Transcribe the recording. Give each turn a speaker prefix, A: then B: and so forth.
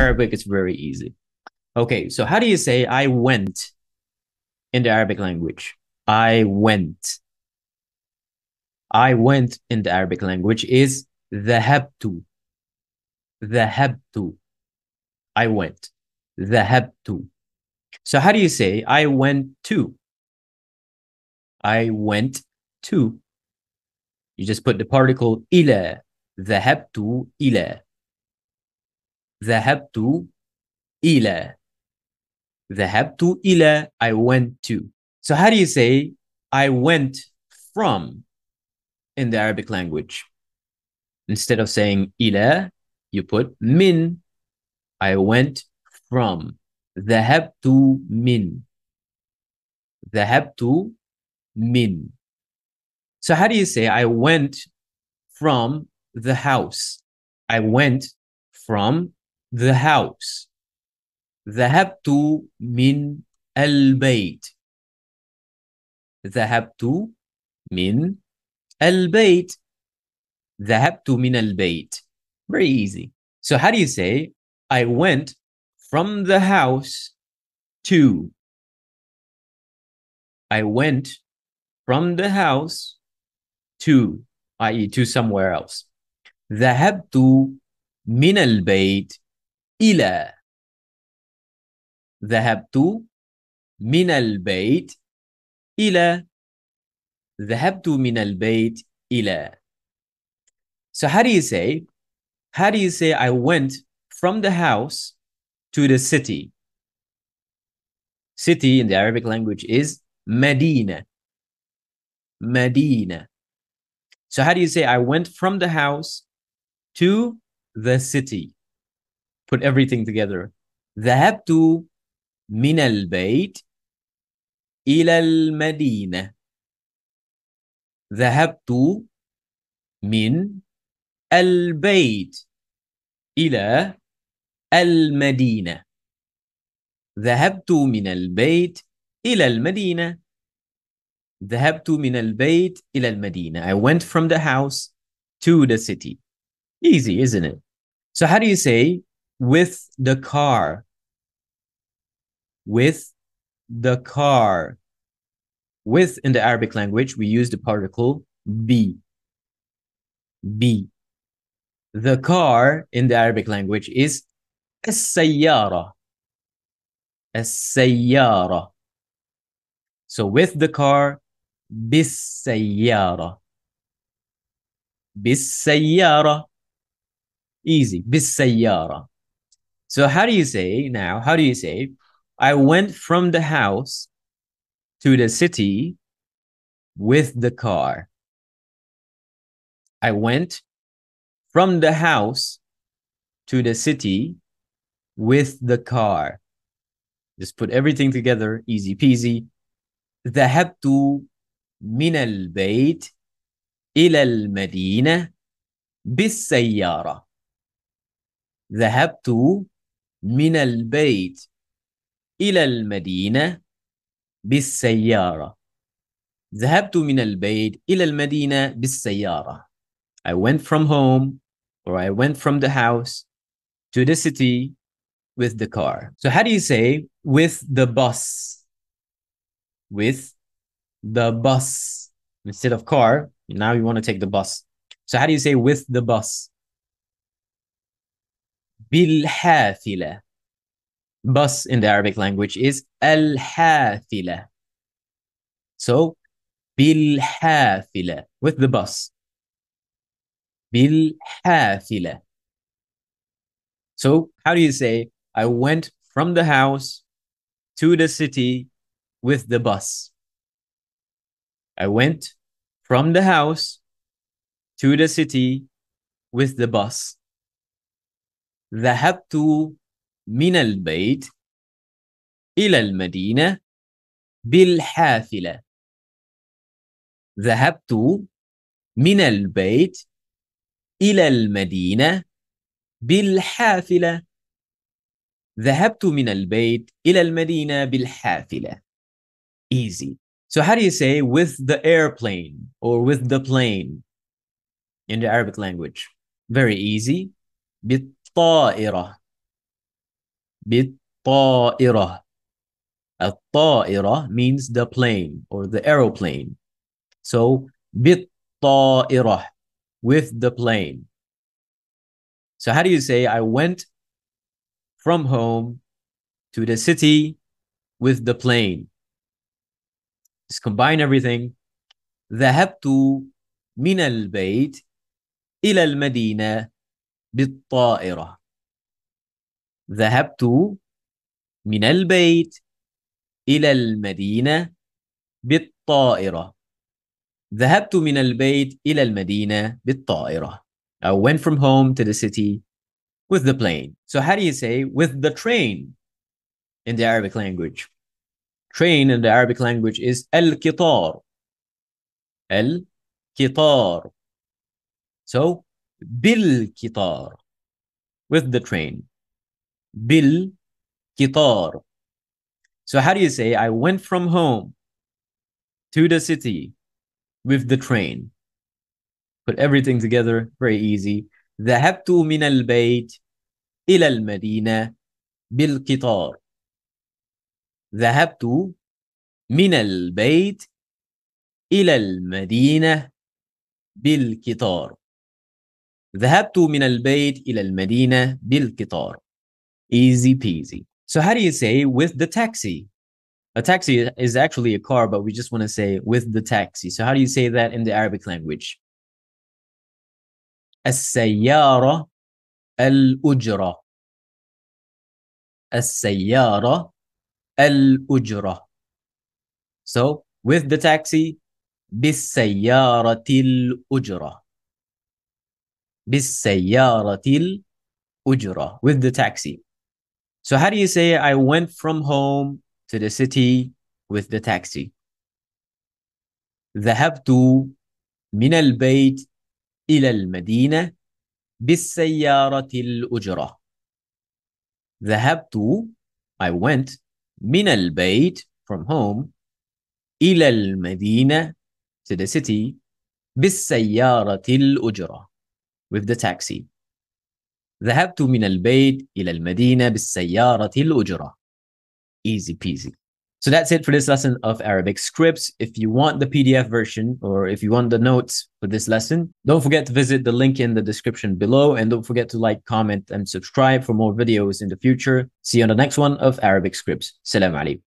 A: Arabic, it's very easy. Okay, so how do you say I went in the Arabic language? I went. I went in the Arabic language is ذهبت. ذهبت. I went. ذهبت. So how do you say I went to? I went to. You just put the particle إلى. ذهبت إلى. ذهبت إلى ذهبت إلى I went to. So how do you say I went from in the Arabic language? Instead of saying إلى, you put min. I went from. ذهبت min. ذهبت min. So how do you say I went from the house? I went from the house ذهبت من البيت ذهبت من البيت ذهبت من البيت very easy so how do you say I went from the house to I went from the house to i.e. to somewhere else ذهبت من البيت إلى ذهبت من البيت إلى ذهبت من البيت إلى So how do you say how do you say I went from the house to the city? City in the Arabic language is Medina. Medina. So how do you say I went from the house to the city? put everything together. ذهبت من البيت إلى المدينة. ذهبت من البيت إلى المدينة. ذهبت من البيت إلى المدينة. ذهبت من البيت إلى المدينة. I went from the house to the city. Easy, isn't it? So how do you say with the car with the car with in the arabic language we use the particle b b the car in the arabic language is as-sayyara as-sayyara so with the car bis-sayyara bis-sayyara easy bis-sayyara so how do you say now? How do you say I went from the house to the city with the car? I went from the house to the city with the car. Just put everything together, easy peasy. ذهبت من البيت إلى المدينة بالسيارة. ذهبت من البيت إلى المدينة بالسيارة. ذهبت من البيت إلى المدينة بالسيارة. I went from home or I went from the house to the city with the car. So how do you say with the bus? With the bus instead of car. Now you want to take the bus. So how do you say with the bus? Bilhafila. Bus in the Arabic language is al-hafila. So, bilhafila, with the bus. Bilhafila. So, how do you say, I went from the house to the city with the bus? I went from the house to the city with the bus. ذهبت من البيت إلى المدينة بالحافلة ذهبت من البيت إلى المدينة بالحافلة ذهبت من البيت إلى المدينة بالحافلة easy so how do you say with the airplane or with the plane in the Arabic language very easy الطائرة بالطائرة الطائرة means the plane or the aeroplane so بالطائرة with the plane so how do you say I went from home to the city with the plane just combine everything ذهبت من البيت إلى المدينة بالطائرة ذهبت من البيت إلى المدينة بالطائرة ذهبت من البيت إلى المدينة بالطائرة I went from home to the city with the plane. So how do you say with the train in the Arabic language? Train in the Arabic language is القطار القطار So بالقطار with the train بالقطار so how do you say I went from home to the city with the train put everything together very easy ذهبت من البيت إلى المدينة بالقطار ذهبت من البيت إلى المدينة بالقطار ذهبت من البيت إلى المدينة بالقطار. Easy peasy. So how do you say with the taxi? A taxi is actually a car, but we just want to say with the taxi. So how do you say that in the Arabic language? السيارة الأجرة السيارة الأجرة So with the taxi بالسيارة الأجرة بالسيارة الأجرة with the taxi. So how do you say I went from home to the city with the taxi? ذهبت من البيت إلى المدينة بالسيارة الأجرة. ذهبت I went من البيت from home إلى المدينة to the city بالسيارة الأجرة with the taxi. ذهبت من البيت إلى المدينة بالسيارة الأجرة. Easy peasy. So that's it for this lesson of Arabic scripts. If you want the PDF version or if you want the notes for this lesson, don't forget to visit the link in the description below and don't forget to like, comment, and subscribe for more videos in the future. See you on the next one of Arabic scripts. Salam alaikum.